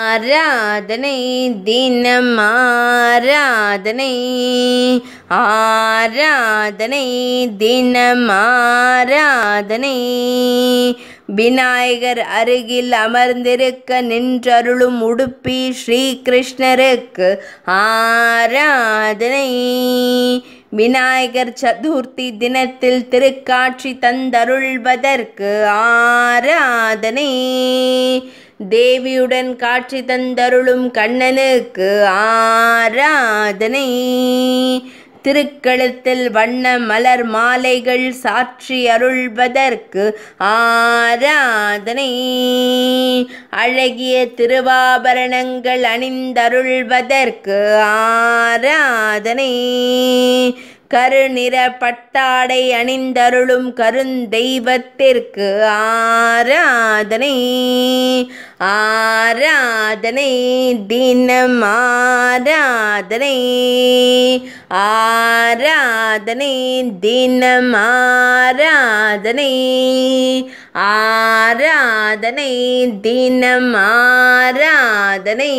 ஆராதனை தினம் ஆராதனை ஆராதனை தினம் ஆராதனை விநாயகர் அருகில் அமர்ந்திருக்க நின்றருளும் உடுப்பி ஸ்ரீகிருஷ்ணருக்கு ஆராதனை விநாயகர் சதுர்த்தி தினத்தில் திருக்காட்சி தந்தருள்வதற்கு ஆராதனை தேவியுடன் காட்சி தந்தருளும் கண்ணனுக்கு ஆராதனை திருக்கழுத்தில் வண்ண மலர் மாலைகள் சாற்றி அருள்வதற்கு ஆராதனை அழகிய திருவாபரணங்கள் அணிந்தருள்வதற்கு ஆராதனை கருநிற பட்டாடை அணிந்தருளும் கருந்தெய்வத்திற்கு ஆராதனை ஆராதனை தினம் ஆராதனை ஆராதனை தினம் ஆராதனை ஆராதனை தினம் ஆராதனை